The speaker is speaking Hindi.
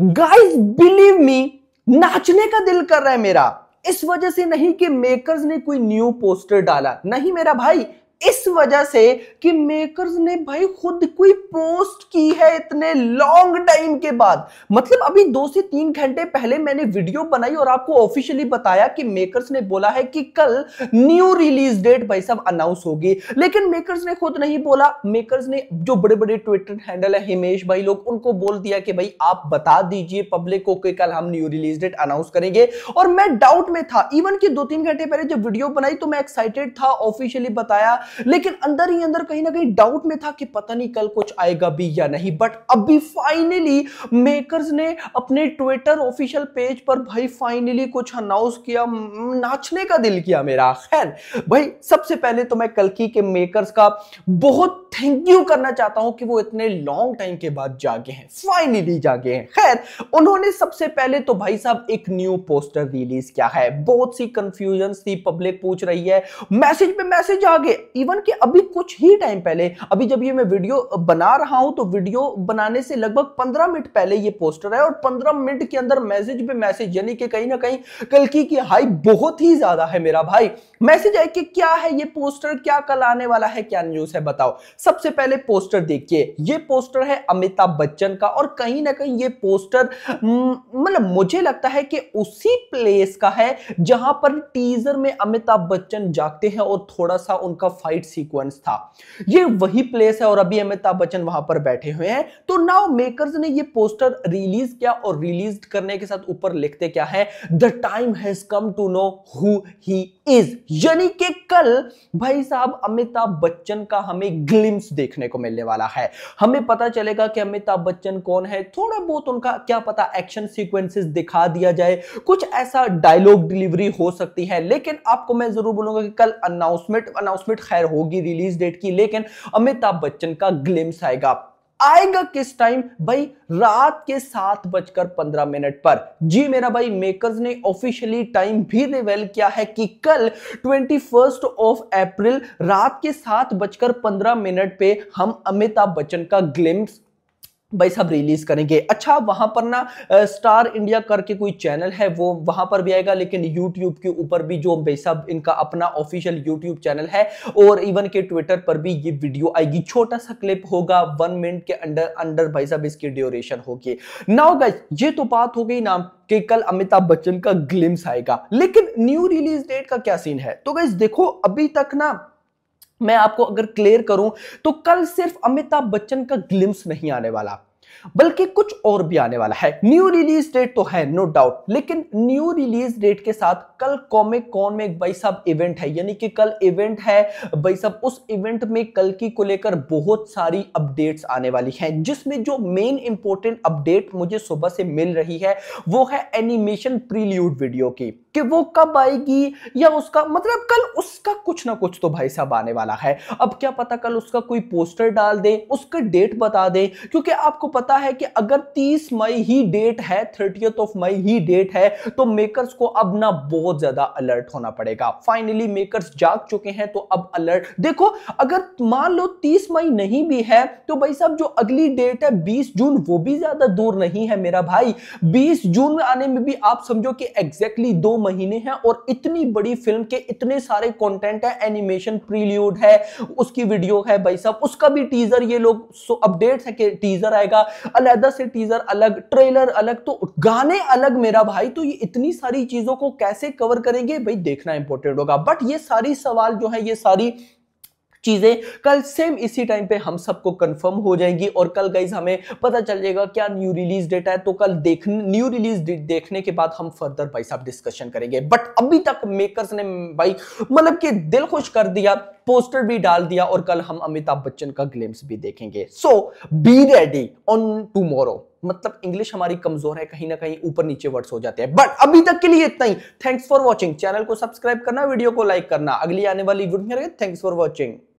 गाइस बिलीव मी नाचने का दिल कर रहा है मेरा इस वजह से नहीं कि मेकर्स ने कोई न्यू पोस्टर डाला नहीं मेरा भाई इस वजह से कि मेकर्स ने भाई खुद कोई पोस्ट की है इतने लॉन्ग टाइम के बाद मतलब अभी दो से तीन घंटे पहले मैंने वीडियो बनाई और आपको ऑफिशियली बताया कि मेकर्स ने बोला है कि कल न्यू रिलीज डेट भाई सब अनाउंस होगी लेकिन मेकर्स ने खुद नहीं बोला मेकर्स ने जो बड़े बड़े ट्विटर हैंडल है हिमेश भाई लोग उनको बोल दिया कि भाई आप बता दीजिए पब्लिक को कि कल हम न्यू रिलीज डेट अनाउंस करेंगे और मैं डाउट में था इवन कि दो तीन घंटे पहले जब वीडियो बनाई तो मैं एक्साइटेड था ऑफिशियली बताया लेकिन अंदर ही अंदर कहीं ना कहीं डाउट में था कि पता नहीं कल कुछ आएगा भी या नहीं बट अभी फाइनली मेकर्स ने अपने ट्विटर ऑफिशियल पेज पर भाई फाइनली कुछ अनाउंस किया हम्म, नाचने का दिल किया मेरा खैर भाई सबसे पहले तो मैं कल के मेकर्स का बहुत थैंक यू करना चाहता हूं कि वो इतने लॉन्ग टाइम के बाद जागे हैं फाइनली जागे हैं खैर उन्होंने सबसे पहले तो भाई साहब एक न्यू पोस्टर रिलीज किया है बहुत सी कंफ्यूजन थी पब्लिक पूछ रही है मैसेज पे मैसेज आ गए इवन कि अभी कुछ ही टाइम पहले अभी जब ये मैं वीडियो बना रहा हूं तो वीडियो बनाने से लगभग पंद्रह मिनट पहले ये पोस्टर है और पंद्रह मिनट के अंदर मैसेज पे मैसेज यानी कि कहीं ना कहीं कल की हाई बहुत ही ज्यादा है मेरा भाई मैसेज आए कि क्या है ये पोस्टर क्या कल आने वाला है क्या न्यूज है बताओ सबसे पहले पोस्टर देखिए ये पोस्टर है अमिताभ बच्चन का और कहीं ना कहीं ये पोस्टर हम्म, मतलब मुझे लगता है कि उसी प्लेस का है जहां पर टीजर में अमिताभ बच्चन जागते हैं और थोड़ा सा उनका फाइट सीक्वेंस था ये वही प्लेस है और अभी अमिताभ बच्चन वहां पर बैठे हुए हैं तो नाउ मेकर्स ने ये पोस्टर रिलीज किया और रिलीज करने के साथ ऊपर लिखते क्या है the time has come to know who he is यानी कि कल भाई साहब अमिताभ बच्चन का हमें ग्लिम फिल्म्स देखने को मिलने वाला है हमें पता चलेगा कि अमिताभ बच्चन कौन है थोड़ा बहुत उनका क्या पता एक्शन सीक्वेंसेस दिखा दिया जाए कुछ ऐसा डायलॉग डिलीवरी हो सकती है लेकिन आपको मैं जरूर बोलूंगा कि कल अनाउंसमेंट अनाउंसमेंट खैर होगी रिलीज डेट की लेकिन अमिताभ बच्चन का ग्लिम्स आएगा आएगा किस टाइम भाई रात के सात बजकर पंद्रह मिनट पर जी मेरा भाई मेकर्स ने ऑफिशियली टाइम भी रिवेल किया है कि कल ट्वेंटी फर्स्ट ऑफ अप्रैल रात के सात बजकर पंद्रह मिनट पे हम अमिताभ बच्चन का ग्लिम्स भाई सब रिलीज करेंगे अच्छा वहां पर ना स्टार इंडिया करके कोई चैनल है वो वहां पर भी आएगा लेकिन यूट्यूब के ऊपर भी जो भाई सब इनका अपना ऑफिशियल यूट्यूब चैनल है और इवन के ट्विटर पर भी ये वीडियो आएगी छोटा सा क्लिप होगा वन मिनट के अंडर अंडर भाई साहब इसकी ड्यूरेशन होगी नाउ गाइस ये तो बात हो गई नाम कि कल अमिताभ बच्चन का ग्लिम्स आएगा लेकिन न्यू रिलीज डेट का क्या सीन है तो गाइज देखो अभी तक ना मैं आपको अगर क्लियर करूं तो कल सिर्फ अमिताभ बच्चन का ग्लिम्स नहीं आने वाला बल्कि कुछ और भी आने वाला है न्यू रिलीज डेट तो है नो डाउट लेकिन न्यू रिलीज डेट के साथ कल कॉमिक कॉन में एक भाई साहब इवेंट है यानी कि कल इवेंट है भाई साहब उस इवेंट में कल की को लेकर बहुत सारी अपडेट्स आने वाली हैं जिसमें जो मेन इंपॉर्टेंट अपडेट मुझे सुबह से मिल रही है वो है एनिमेशन प्रील्यूड वीडियो की कि वो कब आएगी या उसका मतलब कल उसका कुछ ना कुछ तो भाई साहब आने वाला है अब क्या पता कल उसका कोई पोस्टर डाल दे उसका डेट बता दे क्योंकि आपको पता पता है कि अगर 30 मई ही डेट है थर्टियथ ऑफ मई ही डेट है तो मेकर्स को अब ना बहुत ज्यादा अलर्ट होना पड़ेगा फाइनली मेकर्स जाग चुके हैं तो अब अलर्ट देखो अगर मान लो 30 मई नहीं भी है तो भाई साहब जो अगली डेट है 20 जून वो भी ज्यादा दूर नहीं है मेरा भाई 20 जून आने में भी आप समझो कि एग्जैक्टली दो महीने हैं और इतनी बड़ी फिल्म के इतने सारे कॉन्टेंट है एनिमेशन प्रीलियोड है उसकी वीडियो है भाई साहब उसका भी टीजर ये लोग अपडेट है कि टीजर आएगा अलहदा से टीजर अलग ट्रेलर अलग तो गाने अलग मेरा भाई तो ये इतनी सारी चीजों को कैसे कवर करेंगे भाई देखना इंपॉर्टेंट होगा बट ये सारी सवाल जो है ये सारी चीजें कल सेम इसी टाइम पे हम सबको कंफर्म हो जाएंगी और कल गाइज हमें पता चल जाएगा क्या न्यू रिलीज डेट है तो कल देख न्यू रिलीज डेट देखने के बाद हम फर्दर भाई साहब डिस्कशन करेंगे बट अभी तक मेकर्स ने भाई मतलब कि दिल खुश कर दिया पोस्टर भी डाल दिया और कल हम अमिताभ बच्चन का ग्लिम्स भी देखेंगे so be ready on tomorrow मतलब इंग्लिश हमारी कमजोर है कहीं ना कहीं ऊपर नीचे वर्ड्स हो जाते हैं बट अभी तक के लिए इतना ही थैंक्स फॉर वॉचिंग चैनल को सब्सक्राइब करना वीडियो को लाइक करना अगली आने वाली वीडियो थैंक्स फॉर वॉचिंग